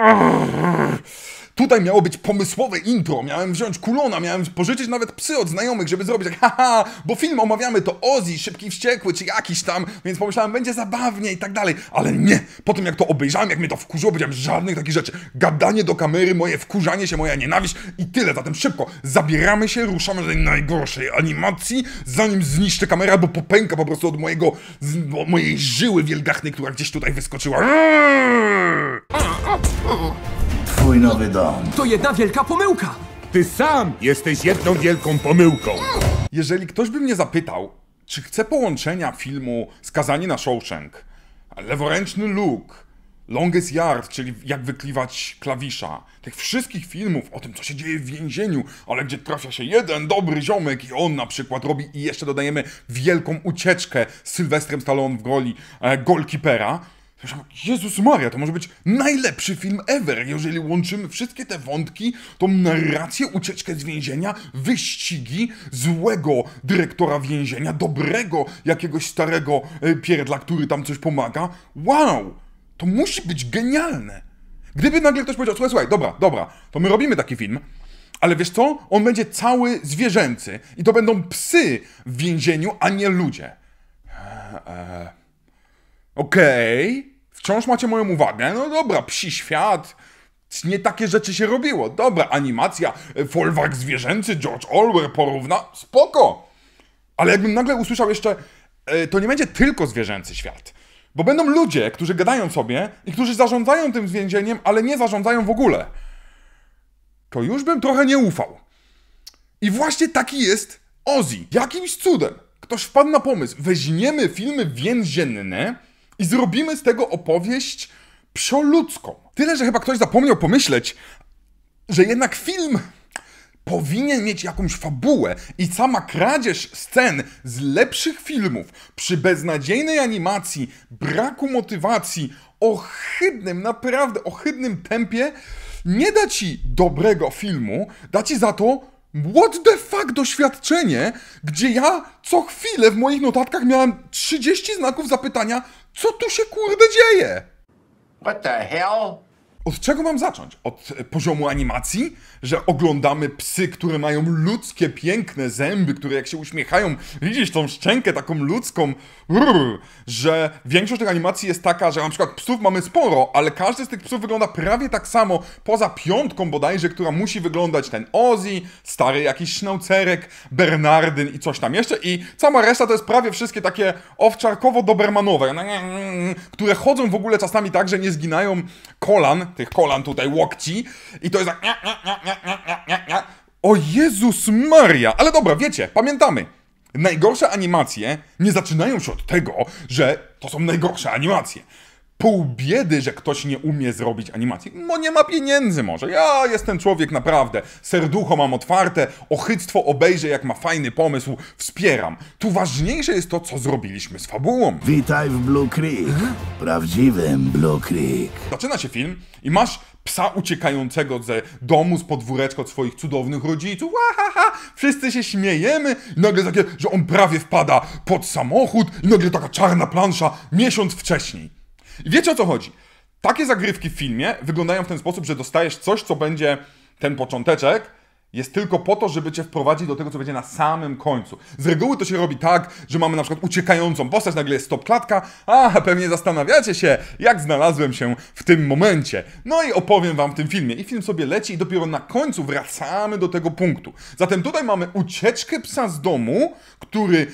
Tutaj miało być pomysłowe intro, miałem wziąć kulona, miałem pożyczyć nawet psy od znajomych, żeby zrobić tak, haha, bo film omawiamy to Ozzy, Szybki Wściekły, czy jakiś tam, więc pomyślałem, będzie zabawnie i tak dalej, ale nie, po tym jak to obejrzałem, jak mnie to wkurzyło, powiedziałem żadnych takich rzeczy, gadanie do kamery, moje wkurzanie się, moja nienawiść i tyle, zatem szybko, zabieramy się, ruszamy do tej najgorszej animacji, zanim zniszczę kamera, albo popęka po prostu od mojego, mojej żyły wielgachnej, która gdzieś tutaj wyskoczyła. Aaaa! Twój nowy dom. To jedna wielka pomyłka! Ty sam jesteś jedną wielką pomyłką. Jeżeli ktoś by mnie zapytał, czy chce połączenia filmu Skazanie na Shawshank, Leworęczny Luke, Longest Yard, czyli jak wykliwać klawisza, tych wszystkich filmów o tym, co się dzieje w więzieniu, ale gdzie trafia się jeden dobry ziomek i on na przykład robi i jeszcze dodajemy wielką ucieczkę z Sylwestrem Stallone w roli e, Jezus Maria, to może być najlepszy film ever, jeżeli łączymy wszystkie te wątki, tą narrację, ucieczkę z więzienia, wyścigi złego dyrektora więzienia, dobrego jakiegoś starego e, pierdla, który tam coś pomaga. Wow! To musi być genialne! Gdyby nagle ktoś powiedział, słuchaj, słuchaj, dobra, dobra, to my robimy taki film, ale wiesz co? On będzie cały zwierzęcy i to będą psy w więzieniu, a nie ludzie. Eee, Okej. Okay wciąż macie moją uwagę. No dobra, psi świat, nie takie rzeczy się robiło. Dobra, animacja, e, folwark zwierzęcy, George Orwell porówna, spoko. Ale jakbym nagle usłyszał jeszcze, e, to nie będzie tylko zwierzęcy świat. Bo będą ludzie, którzy gadają sobie i którzy zarządzają tym więzieniem, ale nie zarządzają w ogóle. To już bym trochę nie ufał. I właśnie taki jest Ozzy. Jakimś cudem ktoś wpadł na pomysł, weźmiemy filmy więzienne i zrobimy z tego opowieść psioludzką. Tyle, że chyba ktoś zapomniał pomyśleć, że jednak film powinien mieć jakąś fabułę i sama kradzież scen z lepszych filmów przy beznadziejnej animacji, braku motywacji, ohydnym, naprawdę ohydnym tempie nie da ci dobrego filmu, da ci za to What the fuck doświadczenie, gdzie ja co chwilę w moich notatkach miałem 30 znaków zapytania, co tu się kurde dzieje? What the hell? Od czego mam zacząć? Od e, poziomu animacji? Że oglądamy psy, które mają ludzkie, piękne zęby, które jak się uśmiechają, widzisz tą szczękę taką ludzką, rrr, że większość tych animacji jest taka, że na przykład psów mamy sporo, ale każdy z tych psów wygląda prawie tak samo, poza piątką bodajże, która musi wyglądać ten Ozi, stary jakiś sznaucerek, Bernardyn i coś tam jeszcze i cała reszta to jest prawie wszystkie takie owczarkowo-dobermanowe, które chodzą w ogóle czasami tak, że nie zginają kolan, tych kolan tutaj, łokci i to jest tak... O Jezus Maria! Ale dobra, wiecie, pamiętamy. Najgorsze animacje nie zaczynają się od tego, że to są najgorsze animacje pół biedy, że ktoś nie umie zrobić animacji. No nie ma pieniędzy może. Ja jestem człowiek naprawdę. Serducho mam otwarte, ochytstwo obejrzę, jak ma fajny pomysł, wspieram. Tu ważniejsze jest to, co zrobiliśmy z fabułą. Witaj w Blue Creek. Mhm. Prawdziwym Blue Creek. Zaczyna się film i masz psa uciekającego ze domu, z podwóreczka od swoich cudownych rodziców. Ahaha, wszyscy się śmiejemy. I nagle takie, że on prawie wpada pod samochód i nagle taka czarna plansza miesiąc wcześniej. Wiecie o co chodzi? Takie zagrywki w filmie wyglądają w ten sposób, że dostajesz coś, co będzie ten począteczek, jest tylko po to, żeby cię wprowadzić do tego, co będzie na samym końcu. Z reguły to się robi tak, że mamy na przykład uciekającą postać, nagle jest stop klatka, a pewnie zastanawiacie się, jak znalazłem się w tym momencie. No i opowiem wam w tym filmie. I film sobie leci i dopiero na końcu wracamy do tego punktu. Zatem tutaj mamy ucieczkę psa z domu, który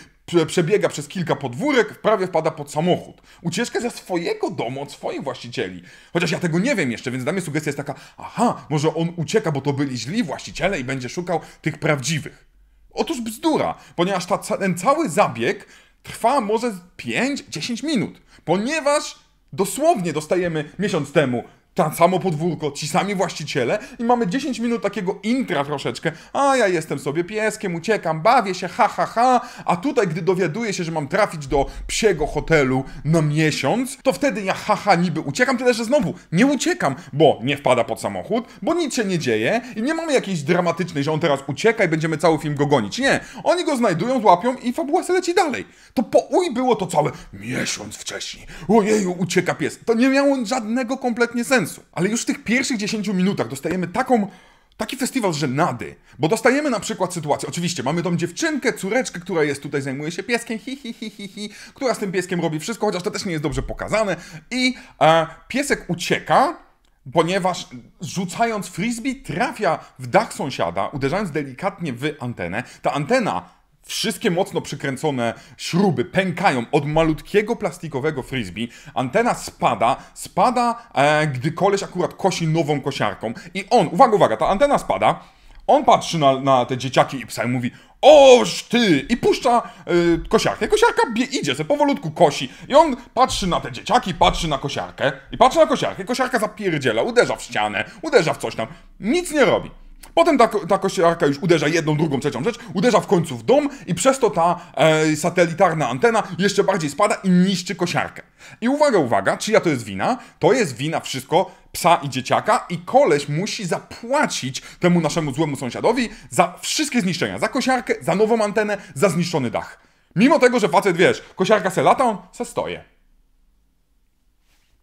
przebiega przez kilka podwórek, prawie wpada pod samochód. Ucieczka ze swojego domu, od swoich właścicieli. Chociaż ja tego nie wiem jeszcze, więc dla mnie sugestia jest taka, aha, może on ucieka, bo to byli źli właściciele i będzie szukał tych prawdziwych. Otóż bzdura, ponieważ ta, ten cały zabieg trwa może 5-10 minut, ponieważ dosłownie dostajemy miesiąc temu tam samo podwórko, ci sami właściciele i mamy 10 minut takiego intra troszeczkę, a ja jestem sobie pieskiem, uciekam, bawię się, ha, ha, ha, a tutaj, gdy dowiaduję się, że mam trafić do psiego hotelu na miesiąc, to wtedy ja, ha, ha, niby uciekam, tyle, że znowu nie uciekam, bo nie wpada pod samochód, bo nic się nie dzieje i nie mamy jakiejś dramatycznej, że on teraz ucieka i będziemy cały film go gonić. Nie, oni go znajdują, złapią i fabuła se leci dalej. To po uj było to całe miesiąc wcześniej. Ojeju, ucieka pies. To nie miało żadnego kompletnie sensu sensu. Ale już w tych pierwszych 10 minutach dostajemy taką taki festiwal żenady, bo dostajemy na przykład sytuację, oczywiście mamy tą dziewczynkę, córeczkę, która jest tutaj, zajmuje się pieskiem, hi, hi, hi, hi, hi która z tym pieskiem robi wszystko, chociaż to też nie jest dobrze pokazane i e, piesek ucieka, ponieważ rzucając frisbee trafia w dach sąsiada, uderzając delikatnie w antenę, ta antena Wszystkie mocno przykręcone śruby pękają od malutkiego plastikowego frisbee. Antena spada, spada, e, gdy koleś akurat kosi nową kosiarką. I on, uwaga, uwaga, ta antena spada. On patrzy na, na te dzieciaki i psa i mówi Oż ty! I puszcza e, kosiarkę. Kosiarka bie, idzie, se powolutku kosi. I on patrzy na te dzieciaki, patrzy na kosiarkę. I patrzy na kosiarkę. Kosiarka zapierdziela, uderza w ścianę, uderza w coś tam. Nic nie robi. Potem ta, ta kościarka już uderza jedną, drugą, trzecią rzecz, uderza w końcu w dom i przez to ta e, satelitarna antena jeszcze bardziej spada i niszczy kosiarkę. I uwaga, uwaga, czyja to jest wina? To jest wina wszystko psa i dzieciaka i koleś musi zapłacić temu naszemu złemu sąsiadowi za wszystkie zniszczenia, za kosiarkę, za nową antenę, za zniszczony dach. Mimo tego, że facet, wiesz, kosiarka se lata, on se stoje.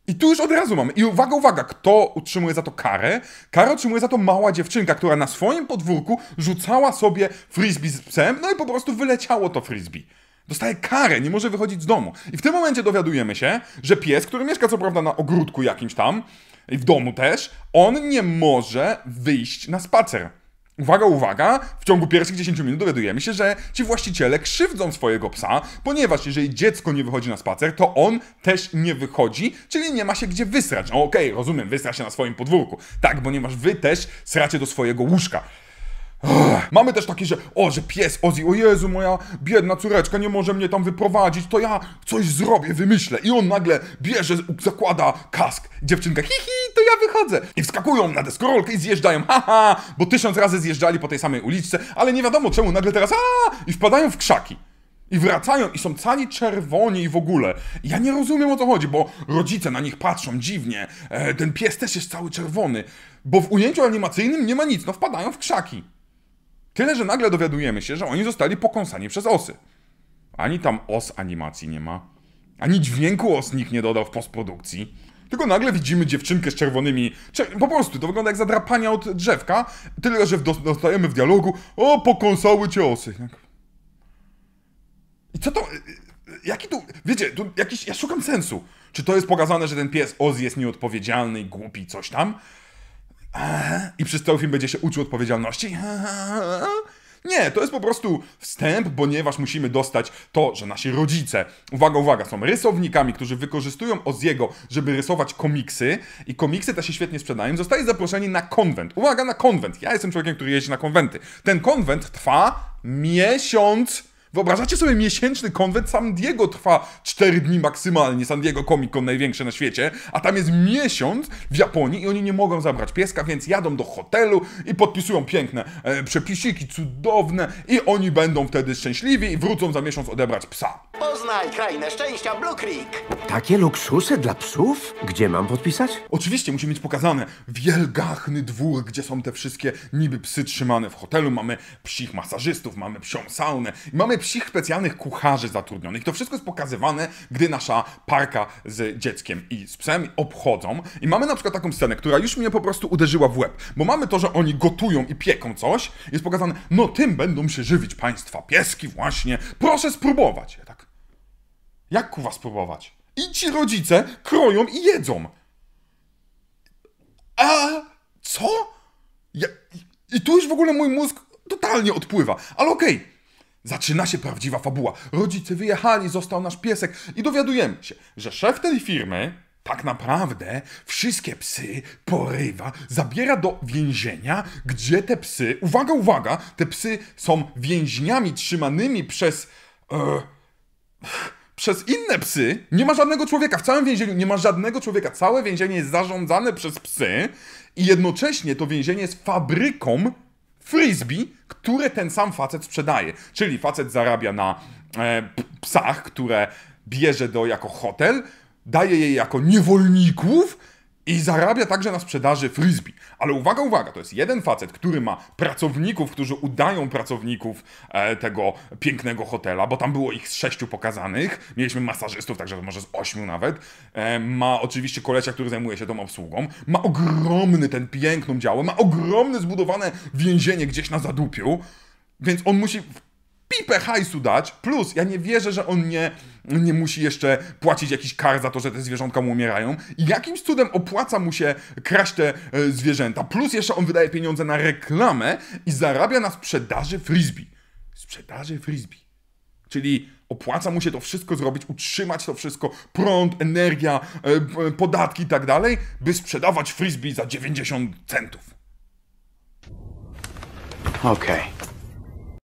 I tu już od razu mamy. I uwaga, uwaga, kto utrzymuje za to karę? Karę otrzymuje za to mała dziewczynka, która na swoim podwórku rzucała sobie frisbee z psem, no i po prostu wyleciało to frisbee. Dostaje karę, nie może wychodzić z domu. I w tym momencie dowiadujemy się, że pies, który mieszka co prawda na ogródku jakimś tam, i w domu też, on nie może wyjść na spacer. Uwaga, uwaga, w ciągu pierwszych 10 minut dowiadujemy się, że ci właściciele krzywdzą swojego psa, ponieważ jeżeli dziecko nie wychodzi na spacer, to on też nie wychodzi, czyli nie ma się gdzie wysrać. No okej, okay, rozumiem, wysra się na swoim podwórku. Tak, ponieważ wy też sracie do swojego łóżka. Mamy też takie, że o, że pies Ozzy, o Jezu, moja biedna córeczka nie może mnie tam wyprowadzić, to ja coś zrobię, wymyślę. I on nagle bierze, zakłada kask. Dziewczynka, hihi, to ja wychodzę. I wskakują na deskorolkę i zjeżdżają, haha, bo tysiąc razy zjeżdżali po tej samej uliczce, ale nie wiadomo czemu nagle teraz, a i wpadają w krzaki. I wracają i są cali czerwoni i w ogóle. Ja nie rozumiem o co chodzi, bo rodzice na nich patrzą dziwnie. E, ten pies też jest cały czerwony, bo w ujęciu animacyjnym nie ma nic, no wpadają w krzaki. Tyle, że nagle dowiadujemy się, że oni zostali pokąsani przez osy. Ani tam os animacji nie ma, ani dźwięku os nikt nie dodał w postprodukcji. Tylko nagle widzimy dziewczynkę z czerwonymi. Po prostu to wygląda jak zadrapania od drzewka, tyle że dostajemy w dialogu: O, pokąsały cię osy. I co to. Y, y, jaki tu. Wiecie, tu jakiś. Ja szukam sensu. Czy to jest pokazane, że ten pies Oz jest nieodpowiedzialny i głupi, coś tam? I przez cały film będzie się uczył odpowiedzialności? Nie, to jest po prostu wstęp, ponieważ musimy dostać to, że nasi rodzice, uwaga, uwaga, są rysownikami, którzy wykorzystują Oziego, żeby rysować komiksy i komiksy te się świetnie sprzedają. Zostali zaproszeni na konwent. Uwaga, na konwent. Ja jestem człowiekiem, który jeździ na konwenty. Ten konwent trwa miesiąc Wyobrażacie sobie miesięczny konwent San Diego trwa 4 dni maksymalnie, San Diego Comic Con największe na świecie, a tam jest miesiąc w Japonii i oni nie mogą zabrać pieska, więc jadą do hotelu i podpisują piękne e, przepisiki, cudowne i oni będą wtedy szczęśliwi i wrócą za miesiąc odebrać psa. Poznaj krainę szczęścia Blue Creek. Takie luksusy dla psów? Gdzie mam podpisać? Oczywiście musi mieć pokazane wielgachny dwór, gdzie są te wszystkie niby psy trzymane w hotelu, mamy psich masażystów, mamy psią saunę, mamy wsich specjalnych kucharzy zatrudnionych. To wszystko jest pokazywane, gdy nasza parka z dzieckiem i z psem obchodzą. I mamy na przykład taką scenę, która już mnie po prostu uderzyła w łeb, bo mamy to, że oni gotują i pieką coś. Jest pokazane, no tym będą się żywić państwa pieski właśnie. Proszę spróbować. Ja tak, jak kuwa spróbować? I ci rodzice kroją i jedzą. A co? Ja... I tu już w ogóle mój mózg totalnie odpływa. Ale okej, okay, Zaczyna się prawdziwa fabuła. Rodzice wyjechali, został nasz piesek i dowiadujemy się, że szef tej firmy tak naprawdę wszystkie psy porywa, zabiera do więzienia, gdzie te psy, uwaga, uwaga, te psy są więźniami trzymanymi przez. E, przez inne psy. Nie ma żadnego człowieka w całym więzieniu, nie ma żadnego człowieka. Całe więzienie jest zarządzane przez psy i jednocześnie to więzienie jest fabryką frisbee, które ten sam facet sprzedaje. Czyli facet zarabia na e, psach, które bierze do jako hotel, daje je jako niewolników, i zarabia także na sprzedaży frisbee. Ale uwaga, uwaga, to jest jeden facet, który ma pracowników, którzy udają pracowników e, tego pięknego hotela, bo tam było ich z sześciu pokazanych. Mieliśmy masażystów, także może z ośmiu nawet. E, ma oczywiście kolesia, który zajmuje się tą obsługą. Ma ogromny ten piękną działę, ma ogromne zbudowane więzienie gdzieś na zadupiu. Więc on musi pipę hajsu dać, plus ja nie wierzę, że on nie, nie musi jeszcze płacić jakiś kar za to, że te zwierzątka mu umierają i jakimś cudem opłaca mu się kraść te e, zwierzęta, plus jeszcze on wydaje pieniądze na reklamę i zarabia na sprzedaży frisbee. Sprzedaży frisbee. Czyli opłaca mu się to wszystko zrobić, utrzymać to wszystko, prąd, energia, e, podatki i tak dalej, by sprzedawać frisbee za 90 centów. Okej. Okay.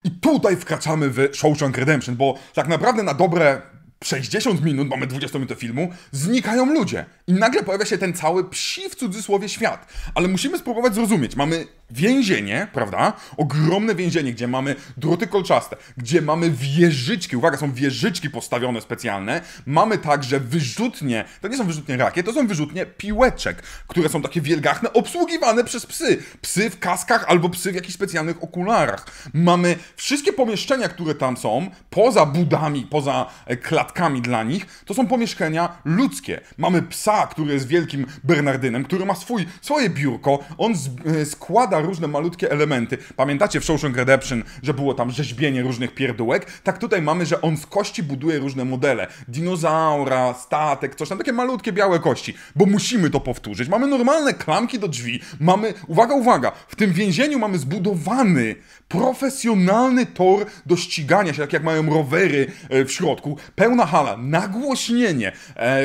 I tutaj wkraczamy w Shawshank Redemption, bo tak naprawdę na dobre 60 minut, mamy 20 minut filmu, znikają ludzie. I nagle pojawia się ten cały psi w cudzysłowie świat. Ale musimy spróbować zrozumieć. Mamy więzienie, prawda? Ogromne więzienie, gdzie mamy druty kolczaste, gdzie mamy wieżyczki, uwaga, są wieżyczki postawione specjalne. Mamy także wyrzutnie, to nie są wyrzutnie rakie, to są wyrzutnie piłeczek, które są takie wielgachne, obsługiwane przez psy. Psy w kaskach albo psy w jakichś specjalnych okularach. Mamy wszystkie pomieszczenia, które tam są, poza budami, poza e, klatkami dla nich, to są pomieszczenia ludzkie. Mamy psa, który jest wielkim Bernardynem, który ma swój, swoje biurko, on e, składa różne malutkie elementy. Pamiętacie w Shawshank Redemption, że było tam rzeźbienie różnych pierdółek? Tak tutaj mamy, że on z kości buduje różne modele. Dinozaura, statek, coś tam, takie malutkie białe kości. Bo musimy to powtórzyć. Mamy normalne klamki do drzwi. Mamy, uwaga, uwaga, w tym więzieniu mamy zbudowany profesjonalny tor do ścigania się, tak jak mają rowery e, w środku. Pełna hala, nagłośnienie, e,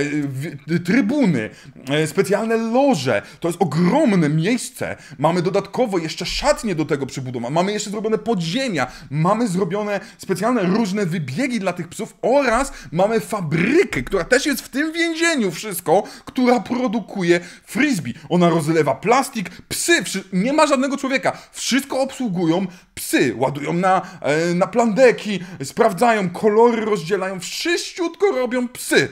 trybuny, e, specjalne loże. To jest ogromne miejsce. Mamy dodatkowe dodatkowo jeszcze szatnie do tego przybudowane, mamy jeszcze zrobione podziemia, mamy zrobione specjalne różne wybiegi dla tych psów oraz mamy fabrykę, która też jest w tym więzieniu wszystko, która produkuje frisbee. Ona rozlewa plastik, psy, nie ma żadnego człowieka, wszystko obsługują psy, ładują na, e, na plandeki, sprawdzają, kolory rozdzielają, wszystko robią psy.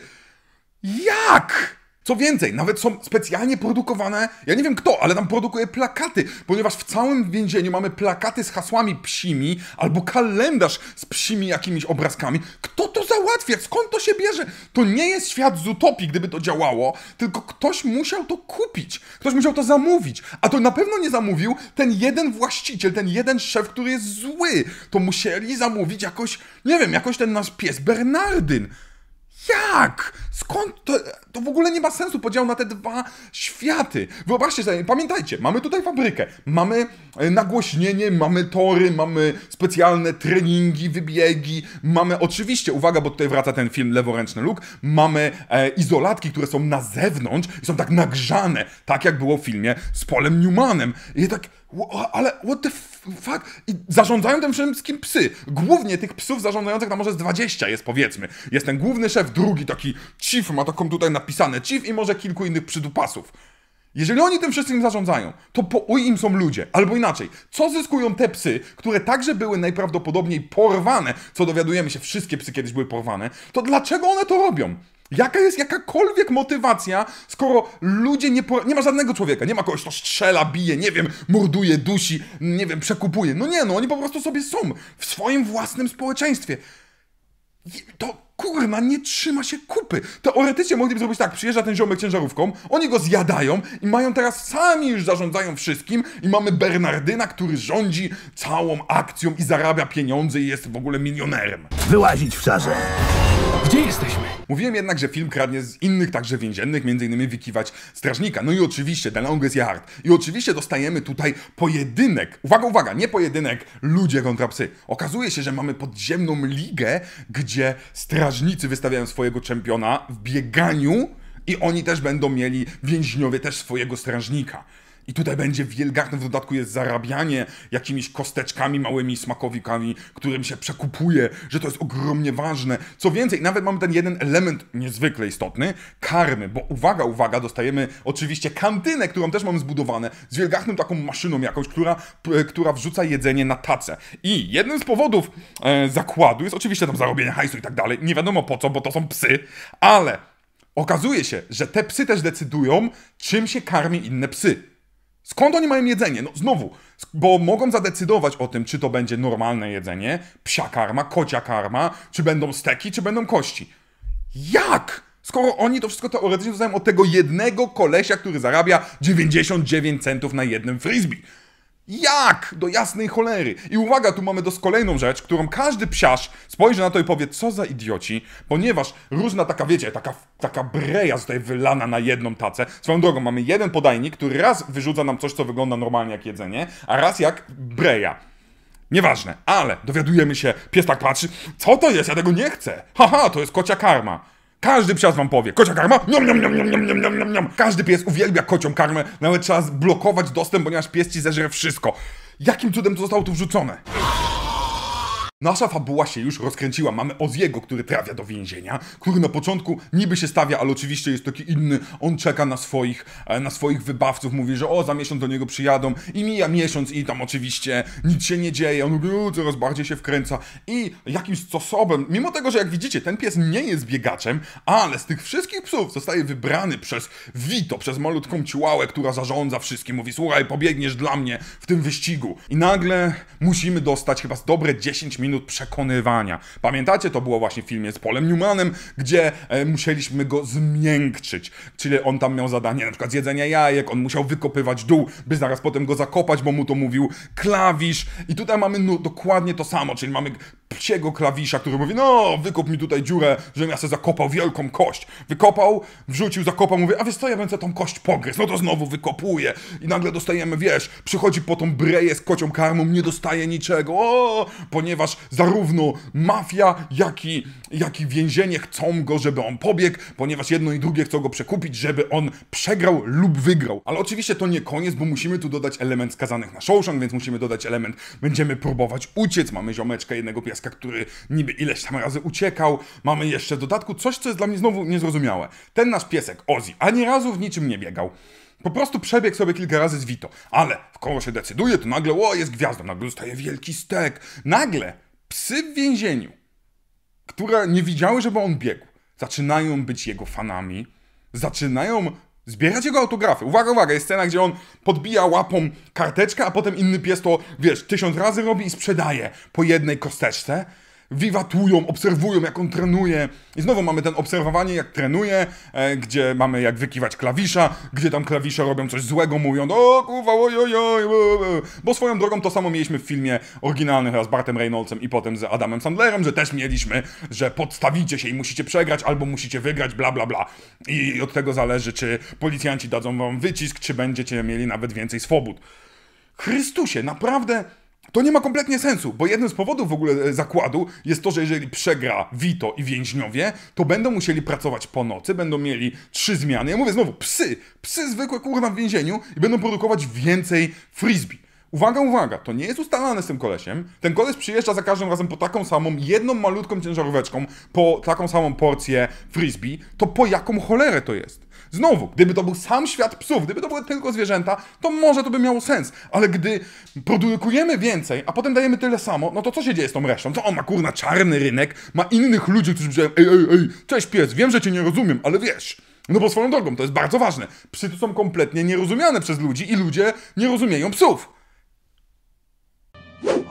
Jak? Co więcej, nawet są specjalnie produkowane, ja nie wiem kto, ale tam produkuje plakaty, ponieważ w całym więzieniu mamy plakaty z hasłami psimi albo kalendarz z psimi jakimiś obrazkami. Kto to załatwia? Skąd to się bierze? To nie jest świat z utopii, gdyby to działało, tylko ktoś musiał to kupić, ktoś musiał to zamówić, a to na pewno nie zamówił ten jeden właściciel, ten jeden szef, który jest zły. To musieli zamówić jakoś, nie wiem, jakoś ten nasz pies Bernardyn. Jak? Skąd to, to w ogóle nie ma sensu podział na te dwa światy. Wyobraźcie sobie, pamiętajcie, mamy tutaj fabrykę, mamy e, nagłośnienie, mamy tory, mamy specjalne treningi, wybiegi, mamy oczywiście, uwaga, bo tutaj wraca ten film Leworęczny Luk, mamy e, izolatki, które są na zewnątrz i są tak nagrzane, tak jak było w filmie z Polem Newmanem. I tak ale what the fuck? I zarządzają tym wszystkim psy. Głównie tych psów zarządzających tam może z 20 jest powiedzmy. Jest ten główny szef, drugi taki chief, ma taką tutaj napisane chief i może kilku innych przydupasów. Jeżeli oni tym wszystkim zarządzają, to po uj im są ludzie. Albo inaczej, co zyskują te psy, które także były najprawdopodobniej porwane, co dowiadujemy się, wszystkie psy kiedyś były porwane, to dlaczego one to robią? Jaka jest jakakolwiek motywacja, skoro ludzie nie Nie ma żadnego człowieka, nie ma kogoś, kto strzela, bije, nie wiem, morduje, dusi, nie wiem, przekupuje. No nie, no oni po prostu sobie są w swoim własnym społeczeństwie. To kurna nie trzyma się kupy. Teoretycznie mogliby zrobić tak, przyjeżdża ten ziomek ciężarówką, oni go zjadają i mają teraz sami już zarządzają wszystkim i mamy Bernardyna, który rządzi całą akcją i zarabia pieniądze i jest w ogóle milionerem. Wyłazić w szarze. Gdzie jesteśmy? Mówiłem jednak, że film kradnie z innych także więziennych, m.in. wykiwać strażnika. No i oczywiście The Longest Yard. I oczywiście dostajemy tutaj pojedynek. Uwaga, uwaga, nie pojedynek ludzie kontra psy. Okazuje się, że mamy podziemną ligę, gdzie strażnicy wystawiają swojego czempiona w bieganiu i oni też będą mieli, więźniowie też swojego strażnika. I tutaj będzie wielgachne, w dodatku jest zarabianie jakimiś kosteczkami, małymi smakowikami, którym się przekupuje, że to jest ogromnie ważne. Co więcej, nawet mamy ten jeden element niezwykle istotny, karmy, bo uwaga, uwaga, dostajemy oczywiście kantynę, którą też mamy zbudowane, z wielgachną taką maszyną jakąś, która, która wrzuca jedzenie na tacę. I jednym z powodów e, zakładu jest oczywiście tam zarobienie hajsu i tak dalej, nie wiadomo po co, bo to są psy, ale okazuje się, że te psy też decydują, czym się karmi inne psy. Skąd oni mają jedzenie? No znowu, bo mogą zadecydować o tym, czy to będzie normalne jedzenie, psia karma, kocia karma, czy będą steki, czy będą kości. Jak? Skoro oni to wszystko teoretycznie dostają od tego jednego kolesia, który zarabia 99 centów na jednym frisbee. Jak? Do jasnej cholery. I uwaga, tu mamy dos kolejną rzecz, którą każdy psiarz spojrzy na to i powie, co za idioci, ponieważ różna taka, wiecie, taka, taka breja tutaj wylana na jedną tacę. Swoją drogą, mamy jeden podajnik, który raz wyrzuca nam coś, co wygląda normalnie jak jedzenie, a raz jak breja. Nieważne, ale dowiadujemy się, pies tak patrzy, co to jest, ja tego nie chcę. Haha, to jest kocia karma. Każdy psias wam powie, kocia karma, niam, niam, niam, niam, niam, niam, niam, niam. Każdy pies uwielbia kocią karmę, nawet trzeba zblokować dostęp, ponieważ pies ci zeżre wszystko. Jakim cudem to zostało tu wrzucone? Nasza fabuła się już rozkręciła. Mamy Oziego, który trafia do więzienia, który na początku niby się stawia, ale oczywiście jest taki inny. On czeka na swoich, e, na swoich wybawców, mówi, że o, za miesiąc do niego przyjadą i mija miesiąc i tam oczywiście nic się nie dzieje. On mówi, coraz bardziej się wkręca i jakimś sposobem, mimo tego, że jak widzicie, ten pies nie jest biegaczem, ale z tych wszystkich psów zostaje wybrany przez Vito, przez malutką ciułałę, która zarządza wszystkim. Mówi, słuchaj, pobiegniesz dla mnie w tym wyścigu. I nagle musimy dostać chyba z dobre 10 minut minut przekonywania. Pamiętacie, to było właśnie w filmie z Polem Newmanem, gdzie e, musieliśmy go zmiękczyć. Czyli on tam miał zadanie na przykład zjedzenia jajek, on musiał wykopywać dół, by zaraz potem go zakopać, bo mu to mówił klawisz. I tutaj mamy no, dokładnie to samo, czyli mamy psiego klawisza, który mówi, no wykop mi tutaj dziurę, że ja sobie zakopał wielką kość. Wykopał, wrzucił, zakopał, mówi, a wiesz co, ja będę tą kość pogryzł, no to znowu wykopuje i nagle dostajemy, wiesz, przychodzi po tą breję z kocią karmą, nie dostaje niczego, o, ponieważ zarówno mafia, jak i, jak i więzienie chcą go, żeby on pobiegł, ponieważ jedno i drugie chcą go przekupić, żeby on przegrał lub wygrał. Ale oczywiście to nie koniec, bo musimy tu dodać element skazanych na Shawshank, więc musimy dodać element, będziemy próbować uciec, mamy ziomeczkę jednego pieska, dziecka, który niby ileś tam razy uciekał. Mamy jeszcze w dodatku coś, co jest dla mnie znowu niezrozumiałe. Ten nasz piesek, Ozzy, ani razu w niczym nie biegał. Po prostu przebiegł sobie kilka razy z Vito, ale w koło się decyduje, to nagle, o, jest gwiazdą, nagle zostaje wielki stek. Nagle psy w więzieniu, które nie widziały, żeby on biegł, zaczynają być jego fanami, zaczynają Zbierać jego autografy. Uwaga, uwaga, jest scena, gdzie on podbija łapą karteczkę, a potem inny pies to, wiesz, tysiąc razy robi i sprzedaje po jednej kosteczce wiwatują, obserwują, jak on trenuje. I znowu mamy ten obserwowanie, jak trenuje, e, gdzie mamy jak wykiwać klawisza, gdzie tam klawisze robią coś złego, mówią o kurwa, ojojoj, bo swoją drogą to samo mieliśmy w filmie oryginalnym z Bartem Reynoldsem i potem z Adamem Sandlerem, że też mieliśmy, że podstawicie się i musicie przegrać albo musicie wygrać, bla bla bla. I od tego zależy, czy policjanci dadzą wam wycisk, czy będziecie mieli nawet więcej swobód. Chrystusie, naprawdę to nie ma kompletnie sensu, bo jednym z powodów w ogóle e, zakładu jest to, że jeżeli przegra Vito i więźniowie, to będą musieli pracować po nocy, będą mieli trzy zmiany. Ja mówię znowu, psy, psy zwykłe kurna w więzieniu i będą produkować więcej frisbee. Uwaga, uwaga, to nie jest ustalane z tym kolesiem. Ten koleś przyjeżdża za każdym razem po taką samą, jedną malutką ciężaróweczką, po taką samą porcję frisbee. To po jaką cholerę to jest? Znowu, gdyby to był sam świat psów, gdyby to były tylko zwierzęta, to może to by miało sens, ale gdy produkujemy więcej, a potem dajemy tyle samo, no to co się dzieje z tą resztą? To on ma kurna czarny rynek, ma innych ludzi, którzy mówią, ej, ej, ej, cześć pies, wiem, że cię nie rozumiem, ale wiesz, no bo swoją drogą, to jest bardzo ważne. Psy tu są kompletnie nierozumiane przez ludzi i ludzie nie rozumieją psów.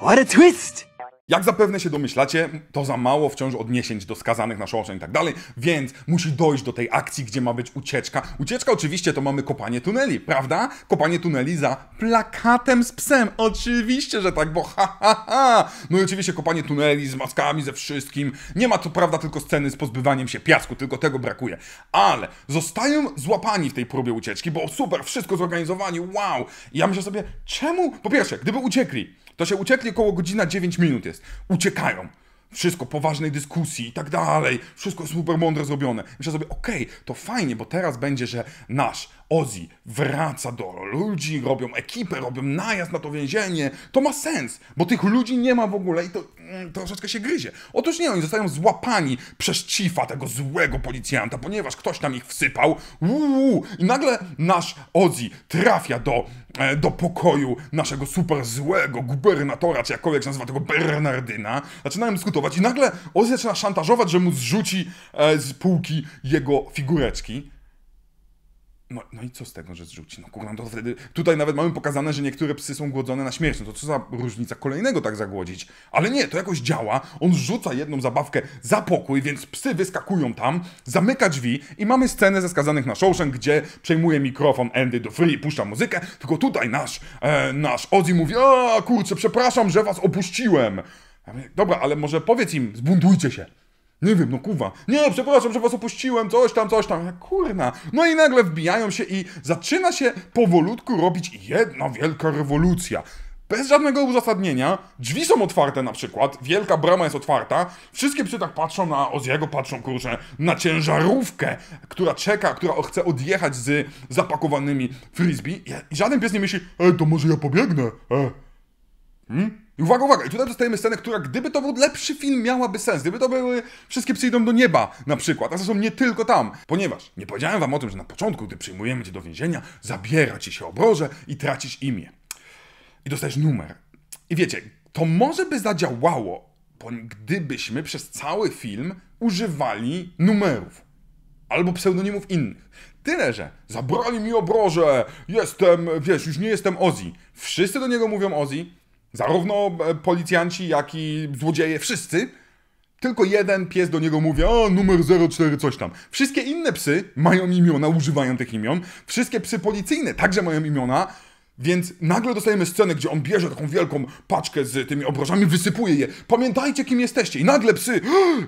What a twist! Jak zapewne się domyślacie, to za mało wciąż odniesień do skazanych na Shawshank i tak dalej, więc musi dojść do tej akcji, gdzie ma być ucieczka. Ucieczka oczywiście to mamy kopanie tuneli, prawda? Kopanie tuneli za plakatem z psem. Oczywiście, że tak, bo ha, ha, ha. No i oczywiście kopanie tuneli z maskami, ze wszystkim. Nie ma co prawda tylko sceny z pozbywaniem się piasku, tylko tego brakuje. Ale zostają złapani w tej próbie ucieczki, bo super, wszystko zorganizowani, wow. I ja myślę sobie, czemu? Po pierwsze, gdyby uciekli, to się uciekli około godzina 9 minut jest. Uciekają wszystko poważnej dyskusji i tak dalej, wszystko super mądre zrobione. Myślę sobie, okej, okay, to fajnie, bo teraz będzie, że nasz Ozzy wraca do ludzi, robią ekipę, robią najazd na to więzienie. To ma sens, bo tych ludzi nie ma w ogóle i to mm, troszeczkę się gryzie. Otóż nie, oni zostają złapani przez cifa tego złego policjanta, ponieważ ktoś tam ich wsypał. Uuu, I nagle nasz Ozzy trafia do, e, do pokoju naszego super złego gubernatora, czy jakkolwiek się nazywa tego Bernardyna. Zaczynają dyskutować i nagle Ozzy zaczyna szantażować, że mu zrzuci e, z półki jego figureczki. No, no i co z tego, że zrzuci? No kurwa, no to wtedy... Tutaj nawet mamy pokazane, że niektóre psy są głodzone na śmierć. No to co za różnica kolejnego tak zagłodzić? Ale nie, to jakoś działa. On rzuca jedną zabawkę za pokój, więc psy wyskakują tam, zamyka drzwi i mamy scenę ze skazanych na Shawshank, gdzie przejmuje mikrofon Andy do Free i puszcza muzykę, tylko tutaj nasz, e, nasz Ozzy mówi a kurczę, przepraszam, że was opuściłem. Ja mówię, Dobra, ale może powiedz im, zbuntujcie się. Nie wiem, no kuwa. Nie, przepraszam, że was opuściłem, coś tam, coś tam. kurna. No i nagle wbijają się i zaczyna się powolutku robić jedna wielka rewolucja. Bez żadnego uzasadnienia. Drzwi są otwarte na przykład, wielka brama jest otwarta. Wszystkie psy tak patrzą na Oziego, patrzą kurczę na ciężarówkę, która czeka, która chce odjechać z zapakowanymi frisbee. I żaden pies nie myśli, e, to może ja pobiegnę, e. Hmm? I uwaga, uwaga, i tutaj dostajemy scenę, która gdyby to był lepszy film, miałaby sens. Gdyby to były Wszystkie psy idą do nieba na przykład, a zresztą nie tylko tam. Ponieważ nie powiedziałem wam o tym, że na początku, gdy przyjmujemy cię do więzienia, zabiera ci się obroże i tracisz imię. I dostajesz numer. I wiecie, to może by zadziałało, gdybyśmy przez cały film używali numerów albo pseudonimów innych. Tyle, że zabrali mi obroże, jestem, wiesz, już nie jestem Ozzy. Wszyscy do niego mówią Ozzy, Zarówno e, policjanci, jak i złodzieje, wszyscy. Tylko jeden pies do niego mówi, a numer 04 coś tam. Wszystkie inne psy mają imiona, używają tych imion. Wszystkie psy policyjne także mają imiona. Więc nagle dostajemy scenę, gdzie on bierze taką wielką paczkę z tymi obrożami, wysypuje je. Pamiętajcie, kim jesteście. I nagle psy,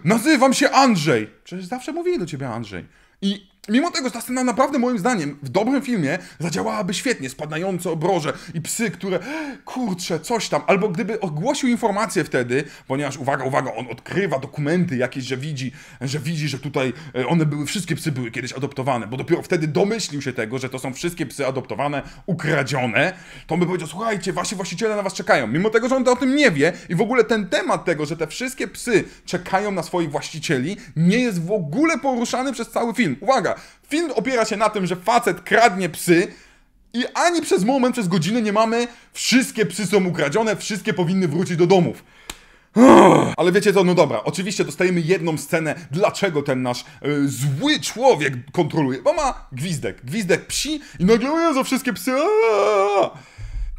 nazywam się Andrzej. Przecież zawsze mówili do ciebie Andrzej. I Mimo tego, ta scena naprawdę moim zdaniem w dobrym filmie zadziałałaby świetnie. Spadające obroże i psy, które kurczę, coś tam. Albo gdyby ogłosił informację wtedy, ponieważ uwaga, uwaga, on odkrywa dokumenty jakieś, że widzi, że widzi, że tutaj e, one były, wszystkie psy były kiedyś adoptowane, bo dopiero wtedy domyślił się tego, że to są wszystkie psy adoptowane, ukradzione. To by powiedział, słuchajcie, wasi właściciele na was czekają. Mimo tego, że on o tym nie wie i w ogóle ten temat tego, że te wszystkie psy czekają na swoich właścicieli, nie jest w ogóle poruszany przez cały film. Uwaga! uwaga, film opiera się na tym, że facet kradnie psy, i ani przez moment, przez godzinę nie mamy wszystkie psy są ukradzione, wszystkie powinny wrócić do domów. Ale wiecie co, no dobra, oczywiście dostajemy jedną scenę, dlaczego ten nasz yy, zły człowiek kontroluje, bo ma gwizdek, gwizdek psi i nagle za wszystkie psy. Aaa!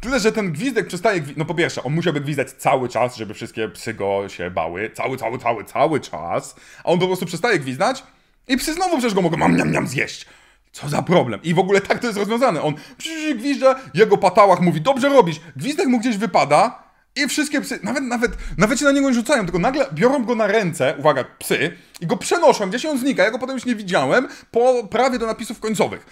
Tyle, że ten gwizdek przestaje, gwi no po pierwsze, on musiałby gwizdać cały czas, żeby wszystkie psy go się bały, cały, cały, cały, cały czas, a on po prostu przestaje gwizdać i psy znowu przecież go mogą mam, miam, miam zjeść. Co za problem. I w ogóle tak to jest rozwiązane. On gwizdze, jego patałach mówi, dobrze robisz. Gwizdek mu gdzieś wypada i wszystkie psy, nawet, nawet, nawet się na niego nie rzucają, tylko nagle biorą go na ręce, uwaga, psy, i go przenoszą, gdzieś on znika, ja go potem już nie widziałem, po prawie do napisów końcowych.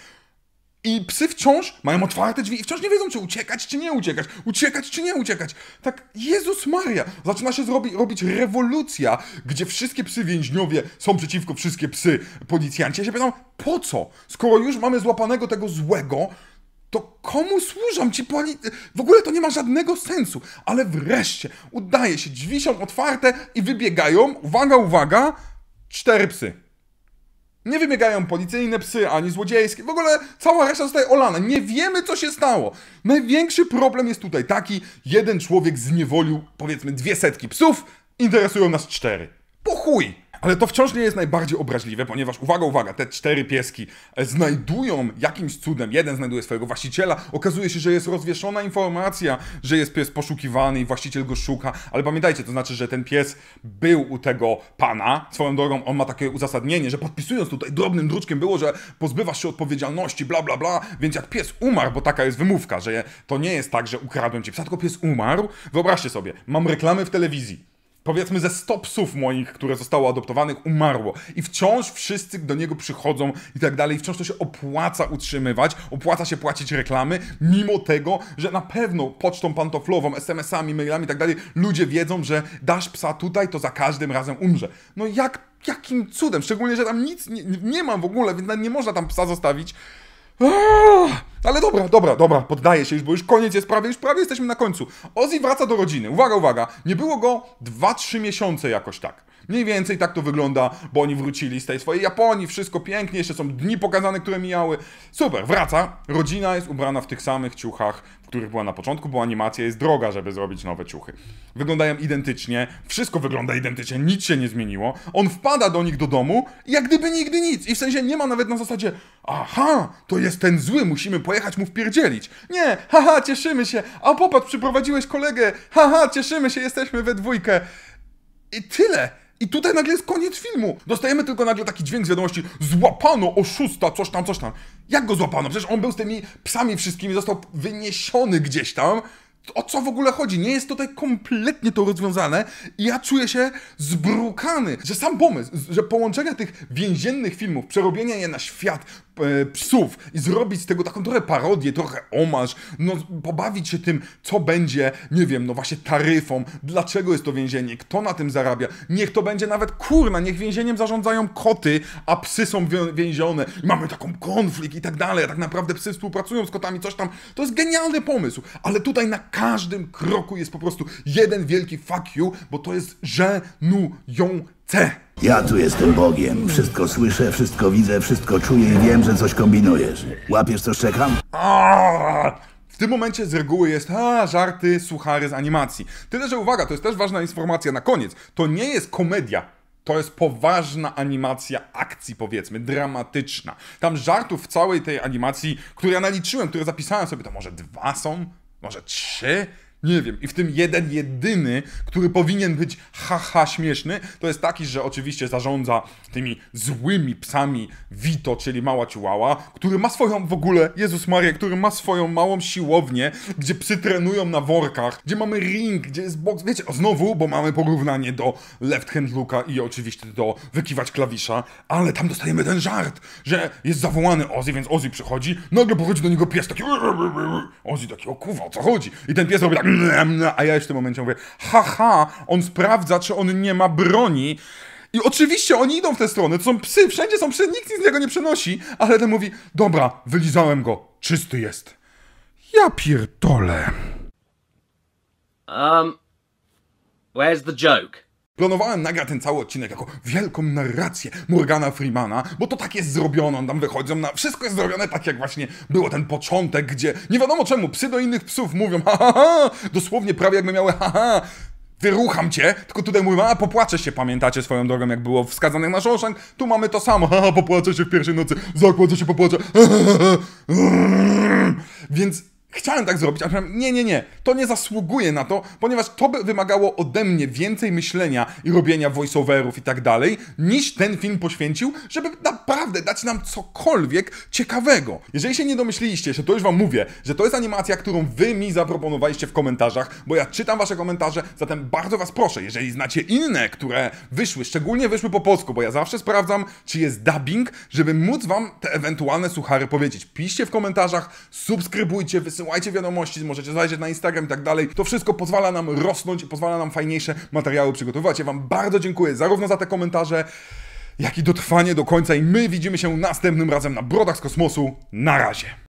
I psy wciąż mają otwarte drzwi i wciąż nie wiedzą, czy uciekać, czy nie uciekać, uciekać, czy nie uciekać. Tak, Jezus Maria, zaczyna się zrobi, robić rewolucja, gdzie wszystkie psy więźniowie są przeciwko wszystkie psy policjanci. Ja się pytam, po co? Skoro już mamy złapanego tego złego, to komu służą ci policjanci? W ogóle to nie ma żadnego sensu. Ale wreszcie udaje się, drzwi są otwarte i wybiegają, uwaga, uwaga, cztery psy. Nie wymiegają policyjne psy, ani złodziejskie. W ogóle cała reszta zostaje olana. Nie wiemy, co się stało. Największy problem jest tutaj taki, jeden człowiek zniewolił, powiedzmy, dwie setki psów, interesują nas cztery. Po chuj! Ale to wciąż nie jest najbardziej obraźliwe, ponieważ uwaga, uwaga, te cztery pieski znajdują jakimś cudem, jeden znajduje swojego właściciela, okazuje się, że jest rozwieszona informacja, że jest pies poszukiwany i właściciel go szuka, ale pamiętajcie, to znaczy, że ten pies był u tego pana, swoją drogą on ma takie uzasadnienie, że podpisując tutaj drobnym druczkiem było, że pozbywasz się odpowiedzialności, bla, bla, bla, więc jak pies umarł, bo taka jest wymówka, że to nie jest tak, że ukradłem ci psa, tylko pies umarł, wyobraźcie sobie, mam reklamy w telewizji, powiedzmy ze 100 psów moich, które zostało adoptowanych, umarło. I wciąż wszyscy do niego przychodzą i tak dalej. I wciąż to się opłaca utrzymywać, opłaca się płacić reklamy, mimo tego, że na pewno pocztą pantoflową, SMS-ami, mailami i tak dalej, ludzie wiedzą, że dasz psa tutaj, to za każdym razem umrze. No jak, jakim cudem? Szczególnie, że tam nic nie, nie mam w ogóle, więc nie można tam psa zostawić. Eee, ale dobra, dobra, dobra, poddaję się już, bo już koniec jest prawie, już prawie jesteśmy na końcu. Ozzy wraca do rodziny. Uwaga, uwaga, nie było go 2-3 miesiące jakoś tak. Mniej więcej tak to wygląda, bo oni wrócili z tej swojej Japonii, wszystko pięknie, jeszcze są dni pokazane, które mijały. Super, wraca. Rodzina jest ubrana w tych samych ciuchach, w których była na początku, bo animacja jest droga, żeby zrobić nowe ciuchy. Wyglądają identycznie, wszystko wygląda identycznie, nic się nie zmieniło. On wpada do nich do domu jak gdyby nigdy nic. I w sensie nie ma nawet na zasadzie, aha, to jest ten zły, musimy pojechać mu wpierdzielić. Nie, haha, cieszymy się, a popatrz, przyprowadziłeś kolegę, haha, cieszymy się, jesteśmy we dwójkę. I tyle. I tutaj nagle jest koniec filmu. Dostajemy tylko nagle taki dźwięk z wiadomości: złapano oszusta, coś tam, coś tam. Jak go złapano? Przecież on był z tymi psami wszystkimi, został wyniesiony gdzieś tam. O co w ogóle chodzi? Nie jest tutaj kompletnie to rozwiązane i ja czuję się zbrukany, że sam pomysł, że połączenie tych więziennych filmów, przerobienie je na świat E, psów i zrobić z tego taką trochę parodię, trochę omarz, no pobawić się tym, co będzie, nie wiem, no właśnie taryfą, dlaczego jest to więzienie, kto na tym zarabia, niech to będzie nawet kurna, niech więzieniem zarządzają koty, a psy są więzione i mamy taką konflikt i tak dalej, a tak naprawdę psy współpracują z kotami, coś tam, to jest genialny pomysł, ale tutaj na każdym kroku jest po prostu jeden wielki fuck you, bo to jest żenujące ja tu jestem Bogiem. Wszystko słyszę, wszystko widzę, wszystko czuję i wiem, że coś kombinujesz. Łapiesz co czekam? W tym momencie z reguły jest a, żarty, suchary z animacji. Tyle, że uwaga, to jest też ważna informacja na koniec. To nie jest komedia. To jest poważna animacja akcji, powiedzmy, dramatyczna. Tam żartów w całej tej animacji, które ja naliczyłem, które zapisałem sobie, to może dwa są, może trzy, nie wiem. I w tym jeden jedyny, który powinien być haha śmieszny, to jest taki, że oczywiście zarządza tymi złymi psami Vito, czyli mała ciłała, który ma swoją w ogóle, Jezus Maria, który ma swoją małą siłownię, gdzie psy trenują na workach, gdzie mamy ring, gdzie jest boks, wiecie, o, znowu, bo mamy porównanie do Left Hand Luka i oczywiście do wykiwać klawisza, ale tam dostajemy ten żart, że jest zawołany Ozzy, więc Ozzy przychodzi, nagle pochodzi do niego pies taki Ozzy taki, o kurwa, o co chodzi? I ten pies robi tak a ja już w tym momencie mówię, haha, on sprawdza, czy on nie ma broni. I oczywiście oni idą w tę stronę, to są psy, wszędzie są psy, nikt nic z niego nie przenosi, ale ten mówi, dobra, wylizałem go, czysty jest. Ja pierdolę. Um, where's the joke? Planowałem nagrać ten cały odcinek jako wielką narrację Morgana Freemana, bo to tak jest zrobione, on tam wychodzą na... Wszystko jest zrobione tak, jak właśnie było ten początek, gdzie nie wiadomo czemu psy do innych psów mówią ha, ha, ha dosłownie prawie jakby miały ha, ha wyrucham cię, tylko tutaj mówimy, a popłaczę się, pamiętacie swoją drogą, jak było wskazanych na Shawshank, tu mamy to samo, ha, popłaczę się w pierwszej nocy, zakładzę się, popłaczę, ha, ha, ha, ha. więc Chciałem tak zrobić, ale nie, nie, nie, to nie zasługuje na to, ponieważ to by wymagało ode mnie więcej myślenia i robienia voiceoverów i tak dalej, niż ten film poświęcił, żeby naprawdę dać nam cokolwiek ciekawego. Jeżeli się nie domyśliliście, że to już wam mówię, że to jest animacja, którą wy mi zaproponowaliście w komentarzach, bo ja czytam wasze komentarze, zatem bardzo was proszę, jeżeli znacie inne, które wyszły, szczególnie wyszły po polsku, bo ja zawsze sprawdzam, czy jest dubbing, żeby móc wam te ewentualne suchary powiedzieć. Piszcie w komentarzach, subskrybujcie, wysyłajcie wysyłajcie wiadomości, możecie zajrzeć na Instagram i tak dalej. To wszystko pozwala nam rosnąć, pozwala nam fajniejsze materiały przygotowywać. Ja Wam bardzo dziękuję zarówno za te komentarze, jak i dotrwanie do końca i my widzimy się następnym razem na Brodach z Kosmosu. Na razie!